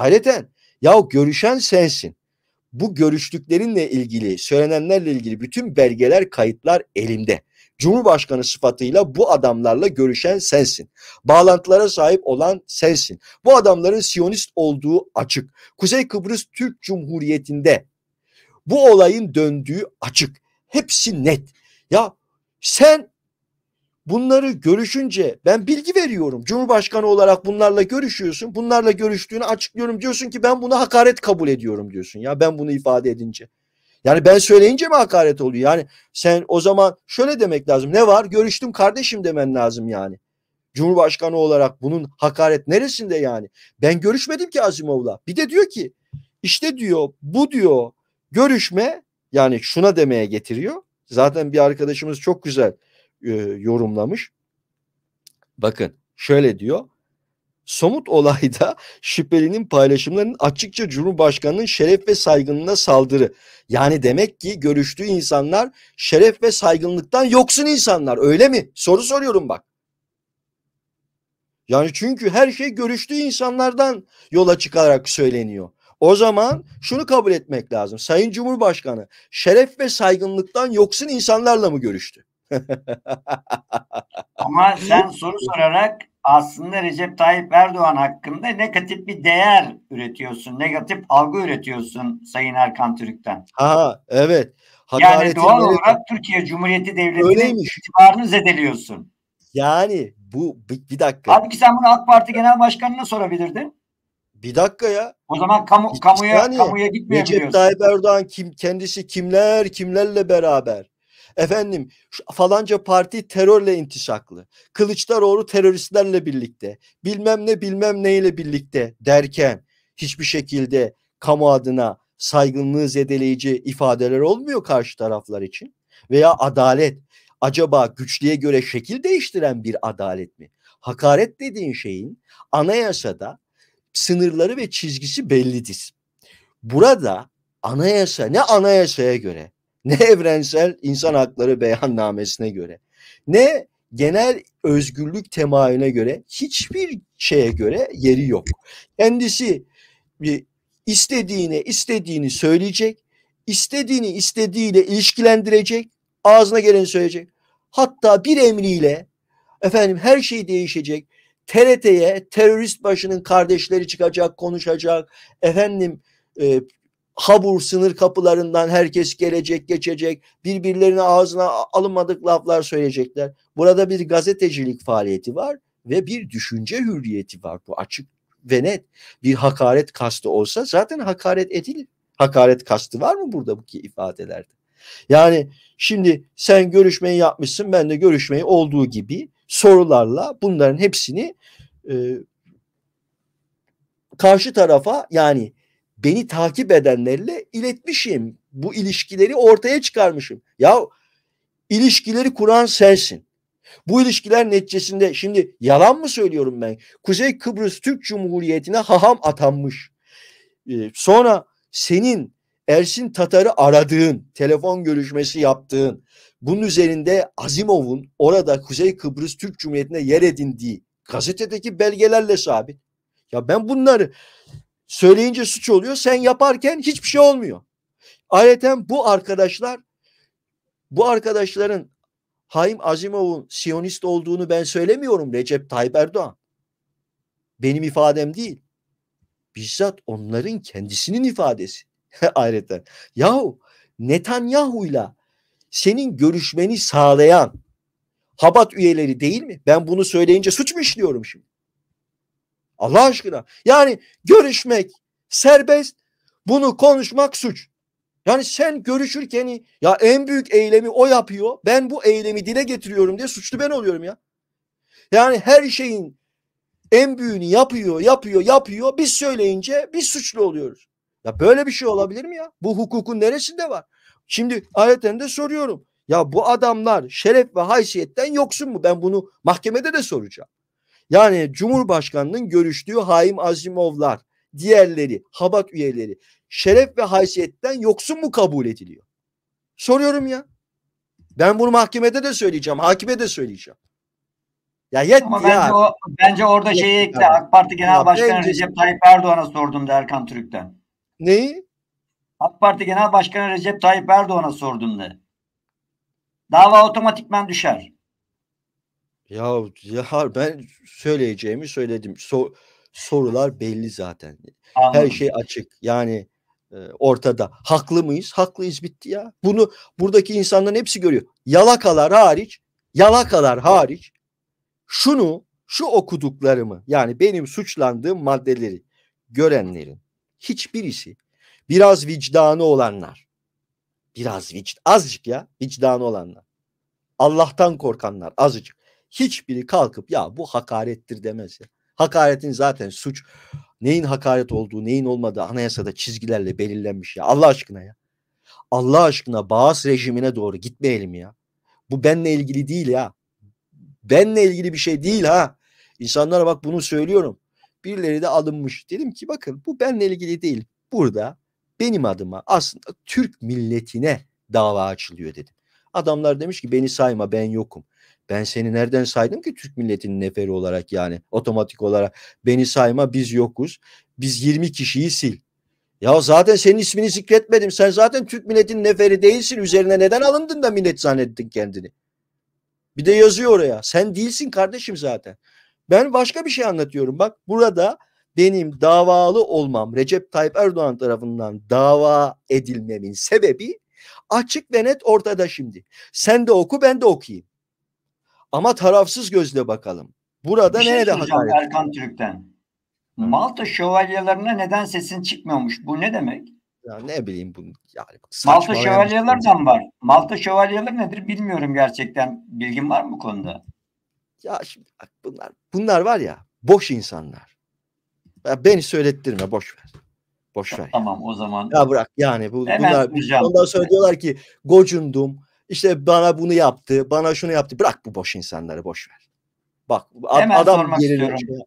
Ayrıca ya görüşen sensin. Bu görüştüklerinle ilgili, söylenenlerle ilgili bütün belgeler, kayıtlar elimde. Cumhurbaşkanı sıfatıyla bu adamlarla görüşen sensin. Bağlantılara sahip olan sensin. Bu adamların Siyonist olduğu açık. Kuzey Kıbrıs Türk Cumhuriyeti'nde bu olayın döndüğü açık. Hepsi net. Ya sen Bunları görüşünce ben bilgi veriyorum. Cumhurbaşkanı olarak bunlarla görüşüyorsun. Bunlarla görüştüğünü açıklıyorum. Diyorsun ki ben bunu hakaret kabul ediyorum diyorsun. Ya ben bunu ifade edince. Yani ben söyleyince mi hakaret oluyor? Yani sen o zaman şöyle demek lazım. Ne var? Görüştüm kardeşim demen lazım yani. Cumhurbaşkanı olarak bunun hakaret neresinde yani? Ben görüşmedim ki Azimov'la. Bir de diyor ki işte diyor bu diyor görüşme yani şuna demeye getiriyor. Zaten bir arkadaşımız çok güzel e, yorumlamış. Bakın şöyle diyor. Somut olayda şüphelinin paylaşımlarının açıkça Cumhurbaşkanı'nın şeref ve saygınlığına saldırı. Yani demek ki görüştüğü insanlar şeref ve saygınlıktan yoksun insanlar öyle mi? Soru soruyorum bak. Yani çünkü her şey görüştüğü insanlardan yola çıkarak söyleniyor. O zaman şunu kabul etmek lazım. Sayın Cumhurbaşkanı şeref ve saygınlıktan yoksun insanlarla mı görüştü? Ama sen soru sorarak aslında Recep Tayyip Erdoğan hakkında negatif bir değer üretiyorsun. Negatif algı üretiyorsun Sayın Erkan Türk'ten. Ha evet. yani doğal olarak nereye... Türkiye Cumhuriyeti Devleti'nin itibarını zedeliyorsun. Yani bu bir, bir dakika. Halbuki sen bunu AK Parti Genel Başkanı'na sorabilirdin. Bir dakika ya. O zaman kamu, kamuya, yani, kamuya gitmiyor Recep Tayyip Erdoğan kim, kendisi kimler kimlerle beraber Efendim falanca parti terörle intişaklı. Kılıçdaroğlu teröristlerle birlikte. Bilmem ne bilmem neyle birlikte derken hiçbir şekilde kamu adına saygınlığı zedeleyici ifadeler olmuyor karşı taraflar için. Veya adalet acaba güçlüye göre şekil değiştiren bir adalet mi? Hakaret dediğin şeyin anayasada sınırları ve çizgisi bellidir. Burada anayasa ne anayasaya göre ne evrensel insan hakları beyannamesine göre ne genel özgürlük temayüne göre hiçbir şeye göre yeri yok. Kendisi istediğini istediğini söyleyecek, istediğini istediğiyle ilişkilendirecek, ağzına geleni söyleyecek. Hatta bir emriyle efendim her şey değişecek. TRT'ye terörist başının kardeşleri çıkacak, konuşacak. Efendim e, Habur sınır kapılarından herkes gelecek geçecek birbirlerine ağzına alınmadık laflar söyleyecekler. Burada bir gazetecilik faaliyeti var ve bir düşünce hürriyeti var bu açık ve net. Bir hakaret kastı olsa zaten hakaret edilir. Hakaret kastı var mı burada bu ifadelerde? Yani şimdi sen görüşmeyi yapmışsın ben de görüşmeyi olduğu gibi sorularla bunların hepsini e, karşı tarafa yani beni takip edenlerle iletmişim. Bu ilişkileri ortaya çıkarmışım. Ya ilişkileri kuran sensin. Bu ilişkiler neticesinde şimdi yalan mı söylüyorum ben? Kuzey Kıbrıs Türk Cumhuriyeti'ne haham atanmış. Ee, sonra senin Ersin Tatar'ı aradığın, telefon görüşmesi yaptığın, bunun üzerinde Azimov'un orada Kuzey Kıbrıs Türk Cumhuriyeti'ne yer edindiği gazetedeki belgelerle sabit. Ya ben bunları söyleyince suç oluyor. Sen yaparken hiçbir şey olmuyor. Ayrıca bu arkadaşlar bu arkadaşların Haim Azimov'un Siyonist olduğunu ben söylemiyorum Recep Tayyip Erdoğan. Benim ifadem değil. Bizzat onların kendisinin ifadesi. Ayrıca yahu Netanyahu'yla senin görüşmeni sağlayan Habat üyeleri değil mi? Ben bunu söyleyince suç mu işliyorum şimdi? Allah aşkına. Yani görüşmek serbest, bunu konuşmak suç. Yani sen görüşürken ya en büyük eylemi o yapıyor. Ben bu eylemi dile getiriyorum diye suçlu ben oluyorum ya. Yani her şeyin en büyüğünü yapıyor, yapıyor, yapıyor. Biz söyleyince biz suçlu oluyoruz. Ya böyle bir şey olabilir mi ya? Bu hukukun neresinde var? Şimdi ayeten de soruyorum. Ya bu adamlar şeref ve haysiyetten yoksun mu? Ben bunu mahkemede de soracağım. Yani Cumhurbaşkanı'nın görüştüğü Haim Azimovlar, diğerleri, Habat üyeleri şeref ve haysiyetten yoksun mu kabul ediliyor? Soruyorum ya. Ben bunu mahkemede de söyleyeceğim, hakime de söyleyeceğim. Ya yet Ama ya. Bence, o, bence orada yet, şeyi ekle. AK Parti Genel ya, Başkanı bence... Recep Tayyip Erdoğan'a sordum da Erkan Türk'ten. Neyi? AK Parti Genel Başkanı Recep Tayyip Erdoğan'a sordum da. Dava otomatikmen düşer. Ya, ya ben söyleyeceğimi söyledim. So, sorular belli zaten. Anladım. Her şey açık. Yani e, ortada. Haklı mıyız? Haklıyız bitti ya. Bunu buradaki insanların hepsi görüyor. Yalakalar hariç, yalakalar hariç şunu, şu okuduklarımı yani benim suçlandığım maddeleri görenlerin hiçbirisi biraz vicdanı olanlar biraz vicdan azıcık ya vicdanı olanlar Allah'tan korkanlar azıcık hiçbiri kalkıp ya bu hakarettir demez ya. Hakaretin zaten suç neyin hakaret olduğu neyin olmadığı anayasada çizgilerle belirlenmiş ya Allah aşkına ya. Allah aşkına Bağız rejimine doğru gitmeyelim ya. Bu benle ilgili değil ya. Benle ilgili bir şey değil ha. İnsanlara bak bunu söylüyorum. Birileri de alınmış. Dedim ki bakın bu benle ilgili değil. Burada benim adıma aslında Türk milletine dava açılıyor dedim. Adamlar demiş ki beni sayma ben yokum. Ben seni nereden saydım ki Türk milletinin neferi olarak yani otomatik olarak beni sayma biz yokuz. Biz 20 kişiyi sil. Ya zaten senin ismini zikretmedim. Sen zaten Türk milletinin neferi değilsin. Üzerine neden alındın da millet zannettin kendini? Bir de yazıyor oraya. Sen değilsin kardeşim zaten. Ben başka bir şey anlatıyorum. Bak burada benim davalı olmam Recep Tayyip Erdoğan tarafından dava edilmemin sebebi Açık ve net ortada şimdi. Sen de oku ben de okuyayım. Ama tarafsız gözle bakalım. Burada Bir şey nerede hata Erkan Türk'ten. Malta şövalyelerine neden sesin çıkmıyormuş? Bu ne demek? Ya ne bileyim bunu yani. Malta şövalyelerden var. Malta şövalyeler nedir bilmiyorum gerçekten. Bilgin var mı konuda? Ya şimdi bak bunlar bunlar var ya boş insanlar. Ya beni söylettirme boş ver. Boş ver. Tamam o zaman. Ya bırak yani bu Hemen bunlar bulacağım. sonra evet. diyorlar ki gocundum. İşte bana bunu yaptı, bana şunu yaptı. Bırak bu boş insanları boş ver. Bak Hemen adam sormak istiyorum. Şey